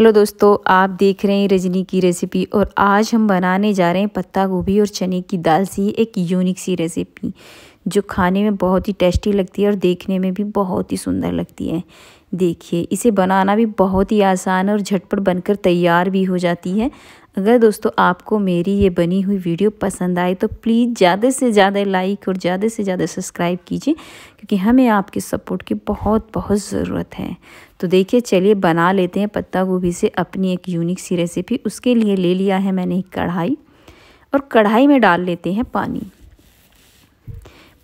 hello दोस्तों आप देख रहे हैं रजनी की रेसिपी और आज हम बनाने जा रहे हैं पत्ता गोभी और चने की दाल सी एक यूनिक सी रेसिपी जो खाने में बहुत ही टेस्टी लगती है और देखने में भी बहुत ही सुंदर लगती है देखिए इसे बनाना भी बहुत ही आसान और झटपट बनकर तैयार भी हो जाती है अगर दोस्तों आपको मेरी ये बनी हुई वीडियो पसंद आए तो प्लीज़ ज़्यादा से ज़्यादा लाइक और ज़्यादा से ज़्यादा सब्सक्राइब कीजिए क्योंकि हमें आपके सपोर्ट की बहुत बहुत ज़रूरत है तो देखिए चलिए बना लेते हैं पत्ता गोभी से अपनी एक यूनिक सी रेसिपी उसके लिए ले लिया है मैंने एक कढ़ाई और कढ़ाई में डाल लेते हैं पानी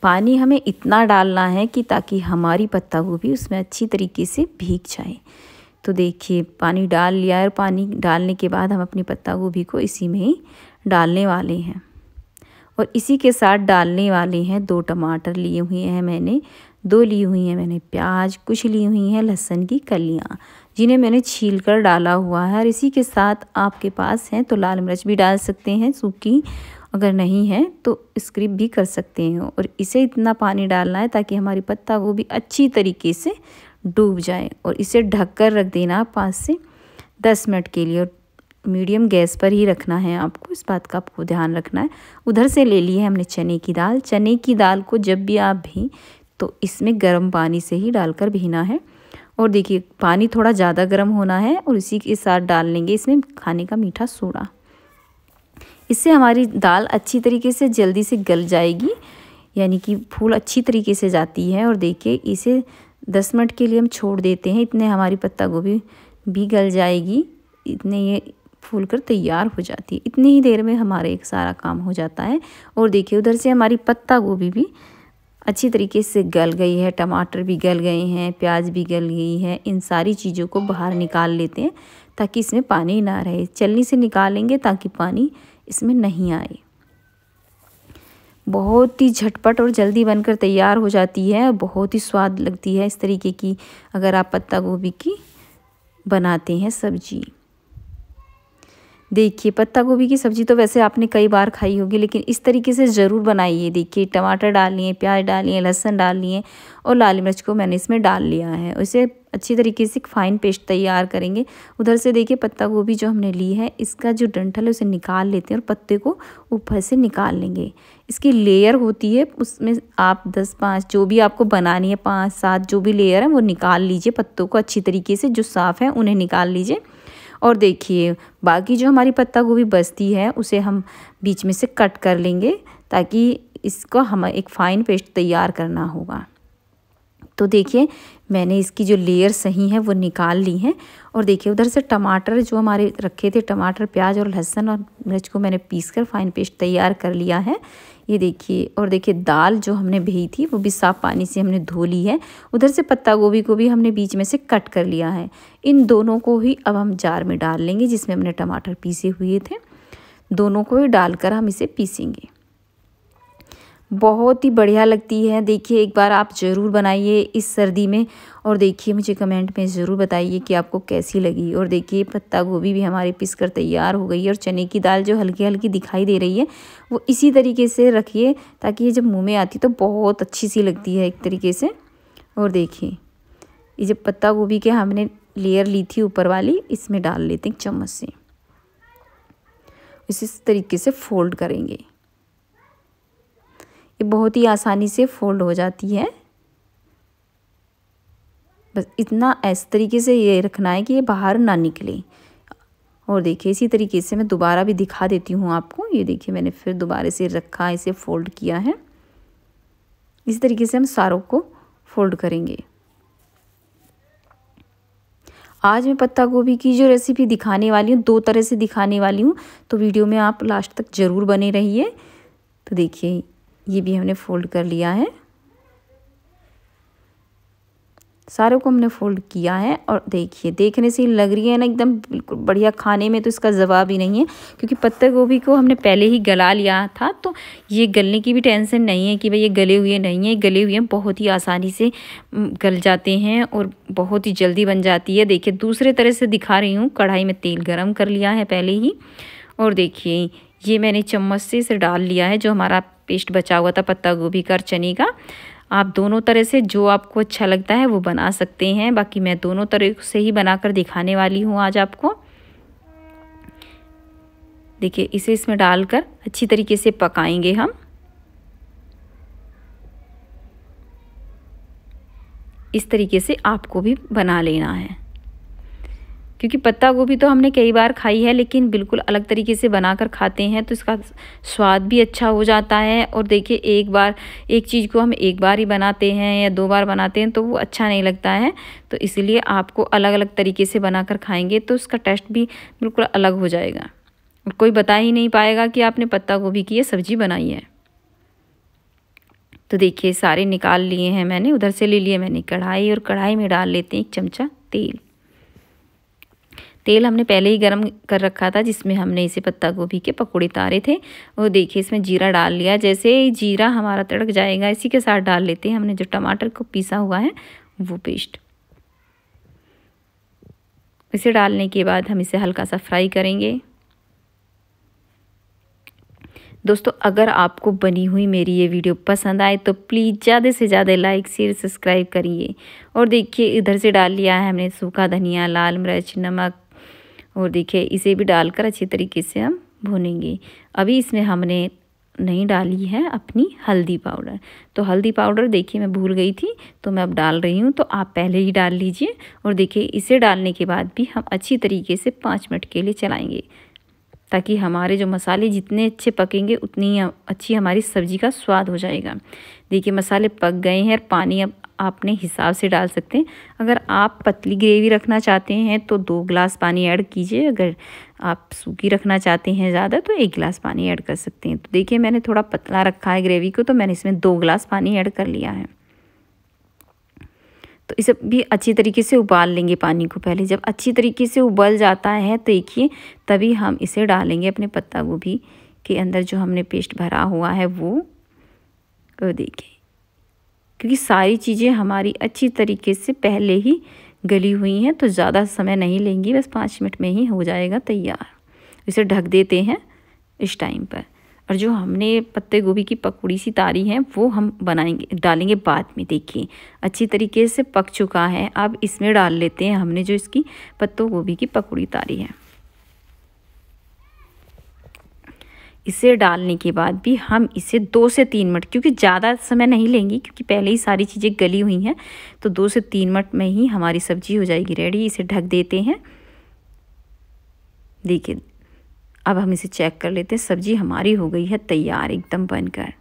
पानी हमें इतना डालना है कि ताकि हमारी पत्ता गोभी उसमें अच्छी तरीके से भीग जाए तो देखिए पानी डाल लिया है और पानी डालने के बाद हम अपनी पत्ता गोभी को इसी में ही डालने वाले हैं और इसी के साथ डालने वाले हैं दो टमाटर लिए हुए हैं मैंने दो ली हुई हैं मैंने प्याज कुछ ली हुई हैं लहसुन की कलियाँ जिन्हें मैंने छील कर डाला हुआ है और इसी के साथ आपके पास हैं तो लाल मिर्च भी डाल सकते हैं सूखी अगर नहीं है तो स्क्रिप भी कर सकते हैं और इसे इतना पानी डालना है ताकि हमारी पत्ता गोभी अच्छी तरीके से डूब जाए और इसे ढक कर रख देना पाँच से दस मिनट के लिए और मीडियम गैस पर ही रखना है आपको इस बात का आपको ध्यान रखना है उधर से ले ली है हमने चने की दाल चने की दाल को जब भी आप भी तो इसमें गर्म पानी से ही डालकर भीना है और देखिए पानी थोड़ा ज़्यादा गर्म होना है और इसी के साथ डाल लेंगे इसमें खाने का मीठा सोडा इससे हमारी दाल अच्छी तरीके से जल्दी से गल जाएगी यानी कि फूल अच्छी तरीके से जाती है और देखिए इसे दस मिनट के लिए हम छोड़ देते हैं इतने हमारी पत्ता गोभी भी गल जाएगी इतने ये फूल कर तैयार हो जाती है इतनी ही देर में हमारा एक सारा काम हो जाता है और देखिए उधर से हमारी पत्ता गोभी भी अच्छी तरीके से गल गई है टमाटर भी गल गए हैं प्याज भी गल गई है इन सारी चीज़ों को बाहर निकाल लेते हैं ताकि इसमें पानी ना रहे चलनी से निकालेंगे ताकि पानी इसमें नहीं आए बहुत ही झटपट और जल्दी बनकर तैयार हो जाती है बहुत ही स्वाद लगती है इस तरीके की अगर आप पत्ता गोभी की बनाते हैं सब्जी देखिए पत्ता गोभी की सब्ज़ी तो वैसे आपने कई बार खाई होगी लेकिन इस तरीके से ज़रूर बनाइए देखिए टमाटर डाल लिए प्याज डाल लिए लहसुन डाल लिए और लाल मिर्च को मैंने इसमें डाल लिया है उसे अच्छी तरीके से एक फाइन पेस्ट तैयार करेंगे उधर से देखिए पत्ता गोभी जो हमने ली है इसका जो डंठल है उसे निकाल लेते हैं और पत्ते को ऊपर से निकाल लेंगे इसकी लेयर होती है उसमें आप दस पाँच जो भी आपको बनानी है पाँच सात जो भी लेयर है वो निकाल लीजिए पत्तों को अच्छी तरीके से जो साफ़ है उन्हें निकाल लीजिए और देखिए बाकी जो हमारी पत्ता गोभी बचती है उसे हम बीच में से कट कर लेंगे ताकि इसको हम एक फ़ाइन पेस्ट तैयार करना होगा तो देखिए मैंने इसकी जो लेयर सही है वो निकाल ली हैं और देखिए उधर से टमाटर जो हमारे रखे थे टमाटर प्याज और लहसुन और मिर्च को मैंने पीस कर फाइन पेस्ट तैयार कर लिया है ये देखिए और देखिए दाल जो हमने भेजी थी वो भी साफ़ पानी से हमने धो ली है उधर से पत्ता गोभी को भी हमने बीच में से कट कर लिया है इन दोनों को ही अब हम जार में डाल लेंगे जिसमें हमने टमाटर पीसे हुए थे दोनों को ही डालकर हम इसे पीसेंगे बहुत ही बढ़िया लगती है देखिए एक बार आप ज़रूर बनाइए इस सर्दी में और देखिए मुझे कमेंट में ज़रूर बताइए कि आपको कैसी लगी और देखिए पत्ता गोभी भी हमारे पिस कर तैयार हो गई है और चने की दाल जो हल्की हल्की दिखाई दे रही है वो इसी तरीके से रखिए ताकि ये जब मुँह में आती तो बहुत अच्छी सी लगती है एक तरीके से और देखिए ये जब पत्ता गोभी के हमने लेयर ली थी ऊपर वाली इसमें डाल लेते हैं चम्मच से इस तरीके से फोल्ड करेंगे ये बहुत ही आसानी से फोल्ड हो जाती है बस इतना ऐसे तरीके से ये रखना है कि ये बाहर ना निकले और देखिए इसी तरीके से मैं दोबारा भी दिखा देती हूँ आपको ये देखिए मैंने फिर दोबारा से रखा इसे फ़ोल्ड किया है इसी तरीके से हम सारों को फोल्ड करेंगे आज मैं पत्ता गोभी की जो रेसिपी दिखाने वाली हूँ दो तरह से दिखाने वाली हूँ तो वीडियो में आप लास्ट तक ज़रूर बने रहिए तो देखिए ये भी हमने फोल्ड कर लिया है सारों को हमने फोल्ड किया है और देखिए देखने से लग रही है ना एकदम बिल्कुल बढ़िया खाने में तो इसका जवाब ही नहीं है क्योंकि पत्ता गोभी को हमने पहले ही गला लिया था तो ये गलने की भी टेंशन नहीं है कि भाई ये गले हुए नहीं है गले हुए बहुत ही आसानी से गल जाते हैं और बहुत ही जल्दी बन जाती है देखिए दूसरे तरह से दिखा रही हूँ कढ़ाई में तेल गर्म कर लिया है पहले ही और देखिए ये मैंने चम्मच से इसे डाल लिया है जो हमारा पेस्ट बचा हुआ था पत्ता गोभी का और चने का आप दोनों तरह से जो आपको अच्छा लगता है वो बना सकते हैं बाकी मैं दोनों तरह से ही बनाकर दिखाने वाली हूँ आज आपको देखिए इसे इसमें डालकर अच्छी तरीके से पकाएंगे हम इस तरीके से आपको भी बना लेना है क्योंकि पत्ता गोभी तो हमने कई बार खाई है लेकिन बिल्कुल अलग तरीके से बनाकर खाते हैं तो इसका स्वाद भी अच्छा हो जाता है और देखिए एक बार एक चीज़ को हम एक बार ही बनाते हैं या दो बार बनाते हैं तो वो अच्छा नहीं लगता है तो इसलिए आपको अलग अलग तरीके से कर खाएंगे तो उसका टेस्ट भी बिल्कुल अलग हो जाएगा और कोई बता ही नहीं पाएगा कि आपने पत्ता गोभी की यह सब्ज़ी बनाई है तो देखिए सारे निकाल लिए हैं मैंने उधर से ले लिए मैंने कढ़ाई और कढ़ाई में डाल लेते हैं एक चमचा तेल तेल हमने पहले ही गर्म कर रखा था जिसमें हमने इसे पत्ता गोभी के पकौड़े तारे थे और देखिए इसमें जीरा डाल लिया जैसे ही जीरा हमारा तड़क जाएगा इसी के साथ डाल लेते हैं हमने जो टमाटर को पीसा हुआ है वो पेस्ट इसे डालने के बाद हम इसे हल्का सा फ्राई करेंगे दोस्तों अगर आपको बनी हुई मेरी ये वीडियो पसंद आए तो प्लीज़ ज़्यादा से ज़्यादा लाइक शेयर सब्सक्राइब करिए और देखिए इधर से डाल लिया है हमने सूखा धनिया लाल मिर्च नमक और देखिए इसे भी डालकर अच्छी तरीके से हम भुनेंगे अभी इसमें हमने नहीं डाली है अपनी हल्दी पाउडर तो हल्दी पाउडर देखिए मैं भूल गई थी तो मैं अब डाल रही हूँ तो आप पहले ही डाल लीजिए और देखिए इसे डालने के बाद भी हम अच्छी तरीके से पाँच मिनट के लिए चलाएँगे ताकि हमारे जो मसाले जितने अच्छे पकेंगे उतनी अच्छी हमारी सब्ज़ी का स्वाद हो जाएगा देखिए मसाले पक गए हैं और पानी अब आप अपने हिसाब से डाल सकते हैं अगर आप पतली ग्रेवी रखना चाहते हैं तो दो गिलास पानी ऐड कीजिए अगर आप सूखी रखना चाहते हैं ज़्यादा तो एक गिलास पानी ऐड कर सकते हैं तो देखिए मैंने थोड़ा पतला रखा है ग्रेवी को तो मैंने इसमें दो गिलास पानी ऐड कर लिया है तो इसे भी अच्छी तरीके से उबाल लेंगे पानी को पहले जब अच्छी तरीके से उबल जाता है तो देखिए तभी हम इसे डालेंगे अपने पत्ता गोभी के अंदर जो हमने पेस्ट भरा हुआ है वो तो देखिए क्योंकि सारी चीज़ें हमारी अच्छी तरीके से पहले ही गली हुई हैं तो ज़्यादा समय नहीं लेंगी बस पाँच मिनट में ही हो जाएगा तैयार इसे ढक देते हैं इस टाइम पर और जो हमने पत्ते गोभी की पकौड़ी सी तारी है वो हम बनाएंगे डालेंगे बाद में देखिए अच्छी तरीके से पक चुका है अब इसमें डाल लेते हैं हमने जो इसकी पत्तों गोभी की पकौड़ी तारी है इसे डालने के बाद भी हम इसे दो से तीन मिनट क्योंकि ज़्यादा समय नहीं लेंगी क्योंकि पहले ही सारी चीज़ें गली हुई हैं तो दो से तीन मिनट में ही हमारी सब्जी हो जाएगी रेडी इसे ढक देते हैं देखिए अब हम इसे चेक कर लेते हैं सब्जी हमारी हो गई है तैयार एकदम बनकर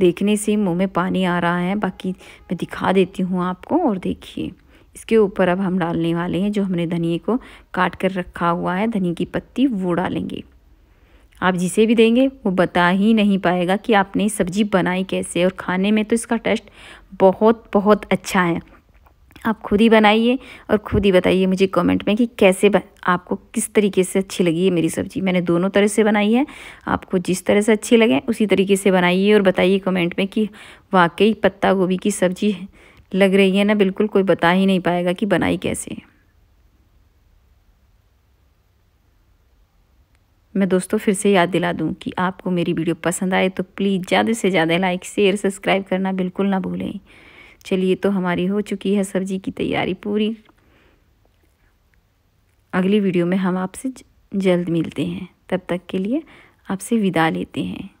देखने से मुंह में पानी आ रहा है बाकी मैं दिखा देती हूँ आपको और देखिए इसके ऊपर अब हम डालने वाले हैं जो हमने धनिए को काट कर रखा हुआ है धनिए की पत्ती वो डालेंगे आप जिसे भी देंगे वो बता ही नहीं पाएगा कि आपने सब्ज़ी बनाई कैसे और खाने में तो इसका टेस्ट बहुत बहुत अच्छा है आप खुद ही बनाइए और खुद ही बताइए मुझे कमेंट में कि कैसे बन... आपको किस तरीके से अच्छी लगी है मेरी सब्ज़ी मैंने दोनों तरह से बनाई है आपको जिस तरह से अच्छी लगे उसी तरीके से बनाइए और बताइए कमेंट में कि वाकई पत्ता गोभी की सब्ज़ी लग रही है ना बिल्कुल कोई बता ही नहीं पाएगा कि बनाई कैसे है मैं दोस्तों फिर से याद दिला दूं कि आपको मेरी वीडियो पसंद आए तो प्लीज़ ज़्यादा से ज़्यादा लाइक शेयर सब्सक्राइब करना बिल्कुल ना भूलें चलिए तो हमारी हो चुकी है सब्जी की तैयारी पूरी अगली वीडियो में हम आपसे जल्द मिलते हैं तब तक के लिए आपसे विदा लेते हैं